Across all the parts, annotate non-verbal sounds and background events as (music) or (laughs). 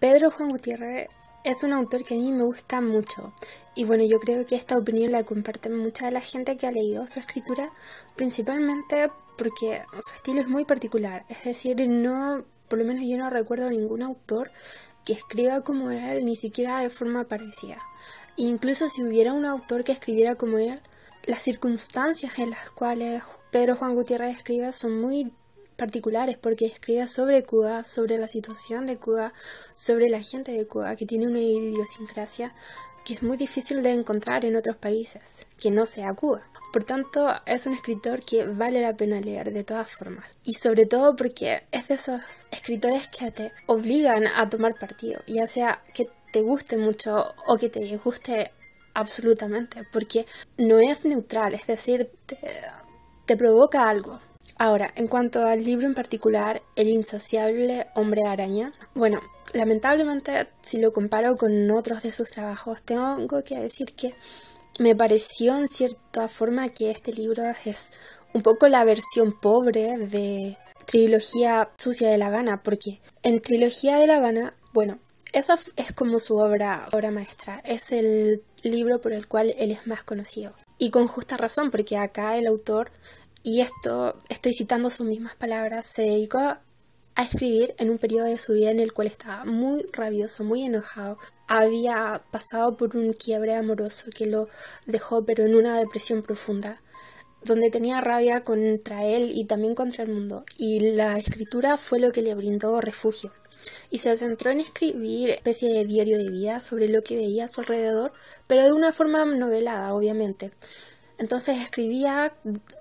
Pedro Juan Gutiérrez es un autor que a mí me gusta mucho y bueno, yo creo que esta opinión la comparten mucha de la gente que ha leído su escritura, principalmente porque su estilo es muy particular, es decir, no, por lo menos yo no recuerdo ningún autor que escriba como él, ni siquiera de forma parecida. incluso si hubiera un autor que escribiera como él, las circunstancias en las cuales Pedro Juan Gutiérrez escribe son muy particulares porque escribe sobre Cuba, sobre la situación de Cuba, sobre la gente de Cuba, que tiene una idiosincrasia que es muy difícil de encontrar en otros países, que no sea Cuba. Por tanto, es un escritor que vale la pena leer de todas formas. Y sobre todo porque es de esos escritores que te obligan a tomar partido, ya sea que te guste mucho o que te disguste absolutamente, porque no es neutral, es decir, te provoca algo. Ahora, en cuanto al libro en particular, El insaciable hombre araña, bueno, lamentablemente si lo comparo con otros de sus trabajos, tengo que decir que me pareció en cierta forma que este libro es un poco la versión pobre de Trilogía Sucia de La Habana, porque en Trilogía de La Habana, bueno, esa es como su obra, obra maestra, es el libro por el cual él es más conocido. Y con justa razón, porque acá el autor y esto estoy citando sus mismas palabras, se dedicó a escribir en un periodo de su vida en el cual estaba muy rabioso, muy enojado, había pasado por un quiebre amoroso que lo dejó pero en una depresión profunda, donde tenía rabia contra él y también contra el mundo, y la escritura fue lo que le brindó refugio. Y se centró en escribir especie de diario de vida sobre lo que veía a su alrededor, pero de una forma novelada, obviamente entonces escribía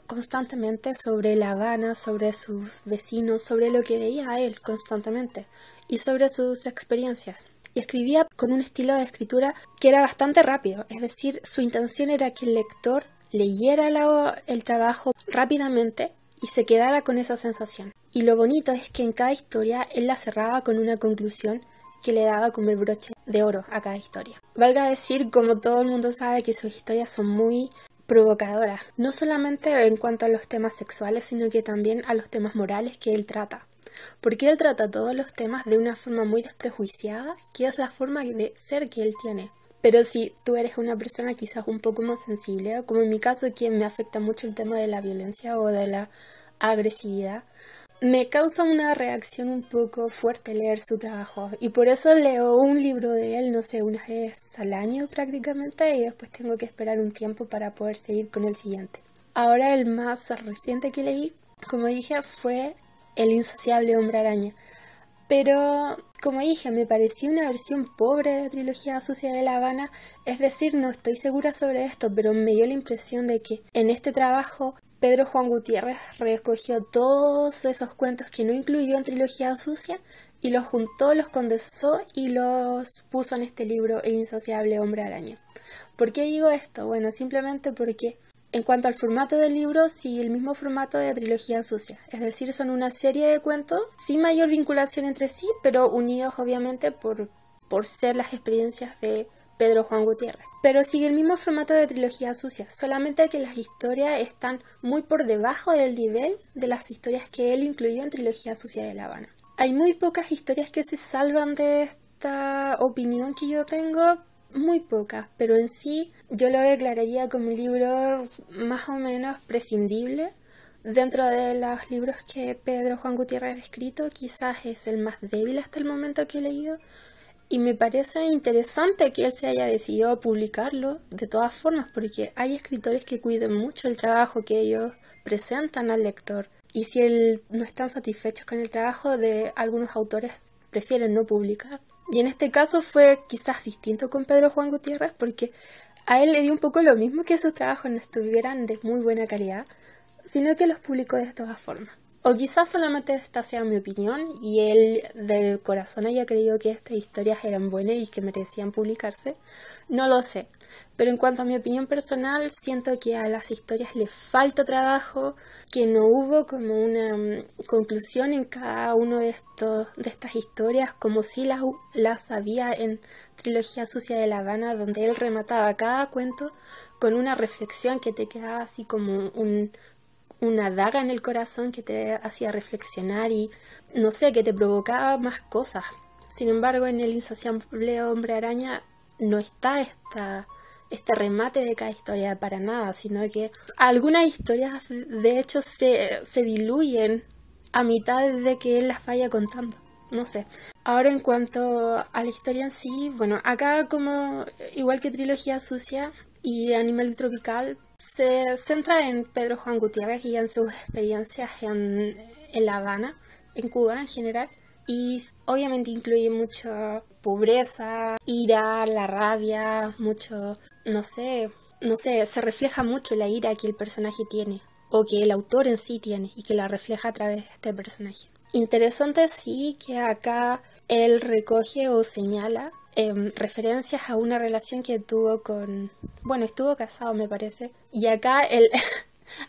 constantemente sobre La Habana, sobre sus vecinos, sobre lo que veía a él constantemente y sobre sus experiencias. Y escribía con un estilo de escritura que era bastante rápido, es decir, su intención era que el lector leyera el trabajo rápidamente y se quedara con esa sensación. Y lo bonito es que en cada historia él la cerraba con una conclusión que le daba como el broche de oro a cada historia. Valga decir, como todo el mundo sabe, que sus historias son muy provocadora, no solamente en cuanto a los temas sexuales, sino que también a los temas morales que él trata. Porque él trata todos los temas de una forma muy desprejuiciada, que es la forma de ser que él tiene. Pero si tú eres una persona quizás un poco más sensible, como en mi caso quien me afecta mucho el tema de la violencia o de la agresividad, me causa una reacción un poco fuerte leer su trabajo y por eso leo un libro no sé, una vez al año prácticamente y después tengo que esperar un tiempo para poder seguir con el siguiente. Ahora el más reciente que leí, como dije, fue El insaciable hombre araña. Pero, como dije, me pareció una versión pobre de la trilogía sucia de La Habana. Es decir, no estoy segura sobre esto, pero me dio la impresión de que en este trabajo Pedro Juan Gutiérrez recogió todos esos cuentos que no incluyó en Trilogía Sucia y los juntó, los condensó y los puso en este libro El insaciable hombre araña. ¿Por qué digo esto? Bueno, simplemente porque en cuanto al formato del libro, sigue el mismo formato de trilogía sucia, es decir, son una serie de cuentos sin mayor vinculación entre sí, pero unidos obviamente por, por ser las experiencias de Pedro Juan Gutiérrez. Pero sigue el mismo formato de trilogía sucia, solamente que las historias están muy por debajo del nivel de las historias que él incluyó en Trilogía Sucia de La Habana. Hay muy pocas historias que se salvan de esta opinión que yo tengo, muy pocas, pero en sí yo lo declararía como un libro más o menos prescindible. Dentro de los libros que Pedro Juan Gutiérrez ha escrito, quizás es el más débil hasta el momento que he leído. Y me parece interesante que él se haya decidido a publicarlo de todas formas, porque hay escritores que cuidan mucho el trabajo que ellos presentan al lector. Y si él no están satisfechos con el trabajo de algunos autores, prefieren no publicar. Y en este caso fue quizás distinto con Pedro Juan Gutiérrez porque a él le dio un poco lo mismo que sus trabajos no estuvieran de muy buena calidad, sino que los publicó de todas formas. O quizás solamente esta sea mi opinión y él de corazón haya creído que estas historias eran buenas y que merecían publicarse. No lo sé. Pero en cuanto a mi opinión personal, siento que a las historias le falta trabajo, que no hubo como una mm, conclusión en cada una de, estos, de estas historias, como si las, las había en Trilogía Sucia de La Habana, donde él remataba cada cuento con una reflexión que te quedaba así como un una daga en el corazón que te hacía reflexionar y, no sé, que te provocaba más cosas. Sin embargo, en el insaciable hombre araña no está esta, este remate de cada historia para nada, sino que algunas historias de hecho se, se diluyen a mitad de que él las vaya contando. No sé. Ahora en cuanto a la historia en sí, bueno, acá como igual que Trilogía Sucia, y Animal Tropical se centra en Pedro Juan Gutiérrez y en sus experiencias en, La Habana, en Cuba en general. Y obviamente incluye mucha pobreza, ira, la rabia, mucho, no sé, no sé, se refleja mucho la ira que el personaje tiene, o que el autor en sí tiene, y que la refleja a través de este personaje. Interesante sí que acá él recoge o señala Em, referencias a una relación que tuvo con, bueno, estuvo casado me parece, y acá (laughs)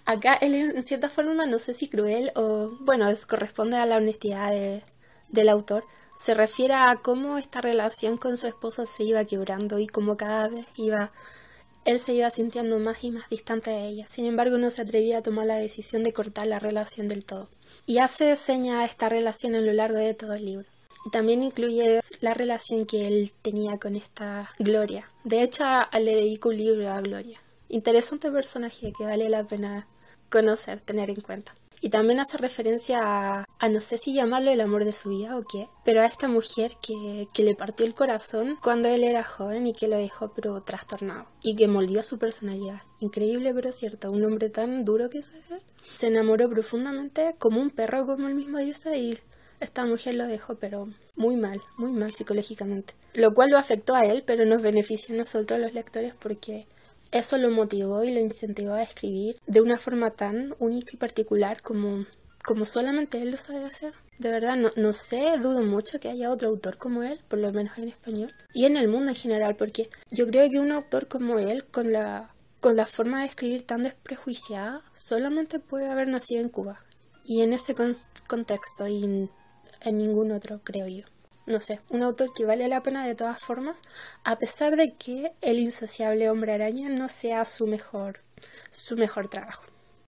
acá él en cierta forma, no sé si cruel o, bueno, corresponde a la honestidad del autor, se refiere a cómo esta relación con su esposa se iba quebrando y cómo cada vez iba él se iba sintiendo más y más distante de ella. Sin embargo, no se atrevía a tomar la decisión de cortar la relación del todo. Y hace seña a esta relación a lo largo de todo el libro. Y También incluye la relación que él tenía con esta Gloria. De hecho, le dedico un libro a Gloria. Interesante personaje que vale la pena conocer, tener en cuenta. Y también hace referencia a, no sé si llamarlo el amor de su vida o qué, pero a esta mujer que, le partió el corazón cuando él era joven y que lo dejó pero trastornado y que moldeó su personalidad. Increíble pero cierto, un hombre tan duro que se se enamoró profundamente como un perro como el mismo Dios ahí esta mujer lo dejó, pero muy mal, muy mal psicológicamente. Lo cual lo afectó a él, pero nos beneficia a nosotros los lectores porque eso lo motivó y lo incentivó a escribir de una forma tan única y particular como, como solamente él lo sabe hacer. De verdad, no, no sé, dudo mucho que haya otro autor como él, por lo menos en español, y en el mundo en general, porque yo creo que un autor como él, con la, con la forma de escribir tan desprejuiciada, solamente puede haber nacido en Cuba. Y en ese contexto, y en ningún otro, creo yo. No sé, un autor que vale la pena de todas formas, a pesar de que El insaciable hombre araña no sea su mejor, su mejor trabajo.